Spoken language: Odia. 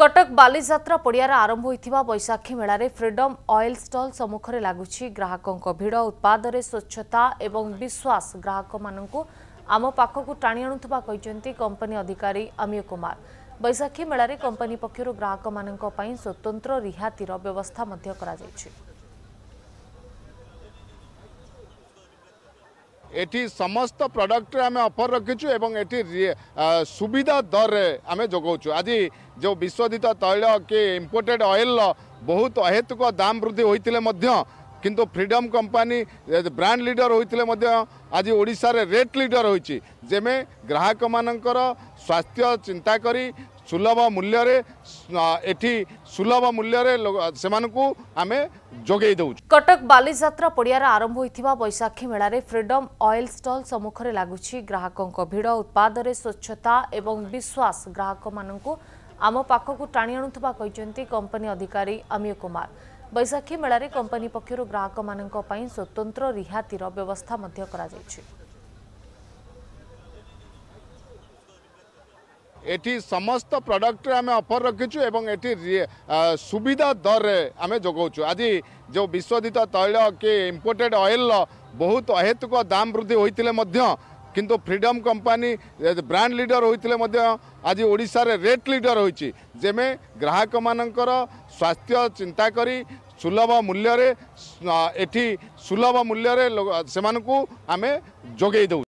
କଟକ ବାଲିଯାତ୍ରା ପଡ଼ିଆରେ ଆରମ୍ଭ ହୋଇଥିବା ବୈଶାଖୀ ମେଳାରେ ଫ୍ରିଡମ୍ ଅଏଲ୍ ଷ୍ଟଲ୍ ସମ୍ମୁଖରେ ଲାଗୁଛି ଗ୍ରାହକଙ୍କ ଭିଡ଼ ଉତ୍ପାଦରେ ସ୍ୱଚ୍ଛତା ଏବଂ ବିଶ୍ୱାସ ଗ୍ରାହକମାନଙ୍କୁ ଆମ ପାଖକୁ ଟାଣି ଆଣୁଥିବା କହିଛନ୍ତି କମ୍ପାନୀ ଅଧିକାରୀ ଅମୀୟ କୁମାର ବୈଶାଖୀ ମେଳାରେ କମ୍ପାନୀ ପକ୍ଷରୁ ଗ୍ରାହକମାନଙ୍କ ପାଇଁ ସ୍ୱତନ୍ତ୍ର ରିହାତିର ବ୍ୟବସ୍ଥା ମଧ୍ୟ କରାଯାଇଛି एटि समस्त प्रडक्ट आम अफर एवं ए सुविधा दरे आमे जगाउछु आज जो विश्वधित तैल कि इम्पोर्टेड अएल र बहुत अहेतुक दाम वृद्धि हु କିନ୍ତୁ ଫ୍ରିଡ଼ମ୍ କମ୍ପାନୀ ବ୍ରାଣ୍ଡ ଲିଡ଼ର ହୋଇଥିଲେ ମଧ୍ୟ ଆଜି ଓଡ଼ିଶାରେ ରେଟ୍ ଲିଡ଼ର ହୋଇଛି ଯେମେ ଗ୍ରାହକମାନଙ୍କର ସ୍ୱାସ୍ଥ୍ୟ ଚିନ୍ତା କରି ସୁଲଭ ମୂଲ୍ୟରେ ଏଠି ସୁଲଭ ମୂଲ୍ୟରେ ସେମାନଙ୍କୁ ଆମେ ଯୋଗାଇ ଦେଉଛୁ କଟକ ବାଲିଯାତ୍ରା ପଡ଼ିଆରେ ଆରମ୍ଭ ହୋଇଥିବା ବୈଶାଖୀ ମେଳାରେ ଫ୍ରିଡମ୍ ଅଏଲ୍ ଷ୍ଟଲ୍ ସମ୍ମୁଖରେ ଲାଗୁଛି ଗ୍ରାହକଙ୍କ ଭିଡ଼ ଉତ୍ପାଦରେ ସ୍ୱଚ୍ଛତା ଏବଂ ବିଶ୍ୱାସ ଗ୍ରାହକମାନଙ୍କୁ ଆମ ପାଖକୁ ଟାଣି ଆଣୁଥିବା କହିଛନ୍ତି କମ୍ପାନୀ ଅଧିକାରୀ ଅମୀୟ କୁମାର ବୈଶାଖୀ ମେଳାରେ କମ୍ପାନୀ ପକ୍ଷରୁ ଗ୍ରାହକମାନଙ୍କ ପାଇଁ ସ୍ୱତନ୍ତ୍ର ରିହାତିର ବ୍ୟବସ୍ଥା ମଧ୍ୟ କରାଯାଇଛି ଏଠି ସମସ୍ତ ପ୍ରଡ଼କ୍ଟରେ ଆମେ ଅଫର୍ ରଖିଛୁ ଏବଂ ଏଠି ସୁବିଧା ଦରରେ ଆମେ ଯୋଗାଉଛୁ ଆଜି ଯେଉଁ ବିଶୋଧିତ ତୈଳ କି ଇମ୍ପୋର୍ଟେଡ଼୍ ଅଏଲ୍ର ବହୁତ ଅହେତୁକ ଦାମ ବୃଦ୍ଧି ହୋଇଥିଲେ ମଧ୍ୟ কিন্তু ফ্রিডম কোম্পানি ব্রাণ্ড লিডর হয়েছিল আজ ওড়শার রেট লিডর হয়েছে যেমে গ্রাহক মানকর স্বাস্থ্য চিন্তা করে সুলভ মূল্যরে এটি সুলভ মূল্যরে সে আমি যোগাই দে